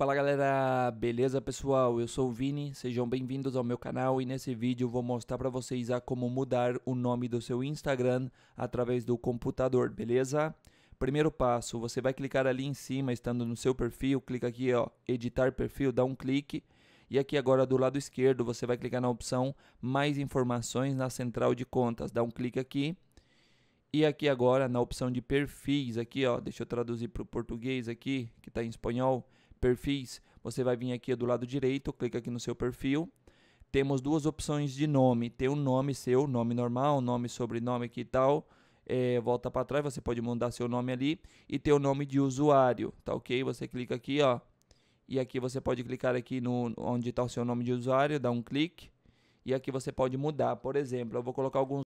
Fala galera, beleza pessoal? Eu sou o Vini, sejam bem-vindos ao meu canal e nesse vídeo vou mostrar para vocês a como mudar o nome do seu Instagram através do computador, beleza? Primeiro passo, você vai clicar ali em cima, estando no seu perfil, clica aqui ó, editar perfil, dá um clique e aqui agora do lado esquerdo você vai clicar na opção mais informações na central de contas, dá um clique aqui e aqui agora na opção de perfis aqui ó, deixa eu traduzir para o português aqui que está em espanhol perfis, você vai vir aqui do lado direito, clica aqui no seu perfil. Temos duas opções de nome. Tem o um nome seu, nome normal, nome, sobrenome e tal. É, volta para trás, você pode mudar seu nome ali. E tem o nome de usuário, tá ok? Você clica aqui, ó. E aqui você pode clicar aqui no onde está o seu nome de usuário, dá um clique. E aqui você pode mudar. Por exemplo, eu vou colocar alguns